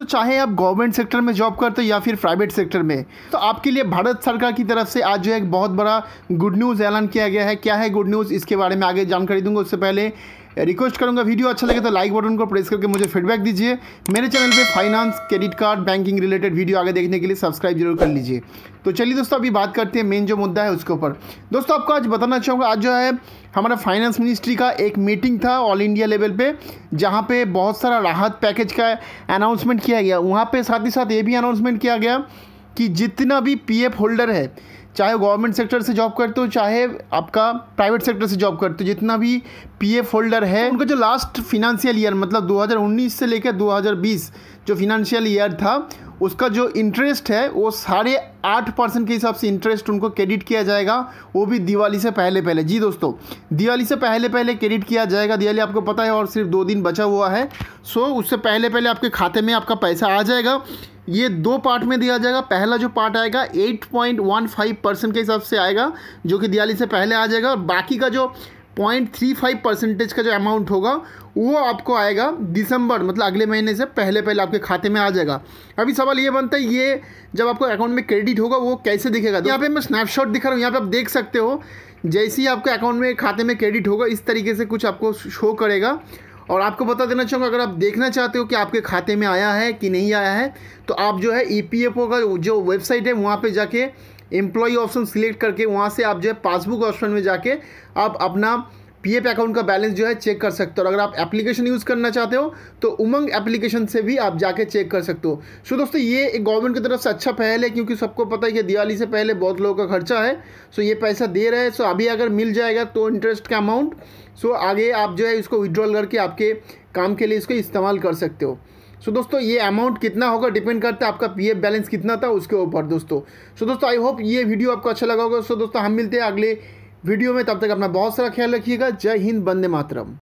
तो चाहे आप गवर्नमेंट सेक्टर में जॉब करते हो या फिर प्राइवेट सेक्टर में तो आपके लिए भारत सरकार की तरफ से आज जो है एक बहुत बड़ा गुड न्यूज़ ऐलान किया गया है क्या है गुड न्यूज़ इसके बारे में आगे जानकारी दूंगा उससे पहले रिक्वेस्ट करूँगा वीडियो अच्छा लगे तो लाइक बटन को प्रेस करके मुझे फीडबैक दीजिए मेरे चैनल पर finance credit card banking related video आगे देखने के लिए सब्सक्राइब जरूर कर लीजिए तो चलिए दोस्तों अभी बात करते हैं मेन जो मुद्दा है उसके ऊपर दोस्तों आपको आज बताना चाहूँगा आज जो है हमारा फाइनेंस मिनिस्ट्री का एक मीटिंग था ऑल इंडिया लेवल पे जहाँ पे बहुत सारा राहत पैकेज का अनाउंसमेंट किया गया वहाँ पे साथ ही साथ ये भी अनाउंसमेंट किया गया कि जितना भी पीएफ होल्डर है चाहे गवर्नमेंट सेक्टर से जॉब करते हो चाहे आपका प्राइवेट सेक्टर से जॉब करते हो जितना भी पीएफ होल्डर है तो उनका जो लास्ट फिनेंशियल ईयर मतलब 2019 से लेकर 2020 जो फिनेंशियल ईयर था उसका जो इंटरेस्ट है वो साढ़े आठ परसेंट के हिसाब से इंटरेस्ट उनको क्रेडिट किया जाएगा वो भी दिवाली से पहले पहले जी दोस्तों दिवाली से पहले पहले क्रेडिट किया जाएगा दिवाली आपको पता है और सिर्फ दो दिन बचा हुआ है सो उससे पहले पहले आपके खाते में आपका पैसा आ जाएगा ये दो पार्ट में दिया जाएगा पहला जो पार्ट आएगा एट परसेंट के हिसाब से आएगा जो कि दिवाली से पहले आ जाएगा और बाकी का जो पॉइंट थ्री फाइव परसेंटेज का जो अमाउंट होगा वो आपको आएगा दिसंबर मतलब अगले महीने से पहले पहले आपके खाते में आ जाएगा अभी सवाल ये बनता है ये जब आपको अकाउंट में क्रेडिट होगा वो कैसे दिखेगा तो यहाँ पे मैं स्नैपशॉट दिखा रहा हूँ यहाँ पे आप देख सकते हो जैसे ही आपके अकाउंट में खाते में क्रेडिट होगा इस तरीके से कुछ आपको शो करेगा और आपको बता देना चाहूँगा अगर आप देखना चाहते हो कि आपके खाते में आया है कि नहीं आया है तो आप जो है ई e का जो वेबसाइट है वहाँ पर जाके एम्प्लॉई ऑप्शन सिलेक्ट करके वहाँ से आप जो है पासबुक ऑप्शन में जाके आप अपना पीएफ अकाउंट का बैलेंस जो है चेक कर सकते हो और अगर आप एप्लीकेशन यूज़ करना चाहते हो तो उमंग एप्लीकेशन से भी आप जाके चेक कर सकते हो सो दोस्तों ये एक गवर्नमेंट की तरफ से अच्छा पहल है क्योंकि सबको पता है कि दिवाली से पहले बहुत लोगों का खर्चा है सो ये पैसा दे रहे हैं सो अभी अगर मिल जाएगा तो इंटरेस्ट का अमाउंट सो आगे आप जो है इसको विड्रॉल करके आपके काम के लिए इसको इस्तेमाल कर सकते हो सो दोस्तों ये अमाउंट कितना होगा डिपेंड करता है आपका पीएफ बैलेंस कितना था उसके ऊपर दोस्तों सो दोस्तों आई होप ये वीडियो आपको अच्छा लगा होगा सो दोस्तों हम मिलते हैं अगले वीडियो में तब तक अपना बहुत सारा ख्याल रखिएगा जय हिंद बंदे मातरम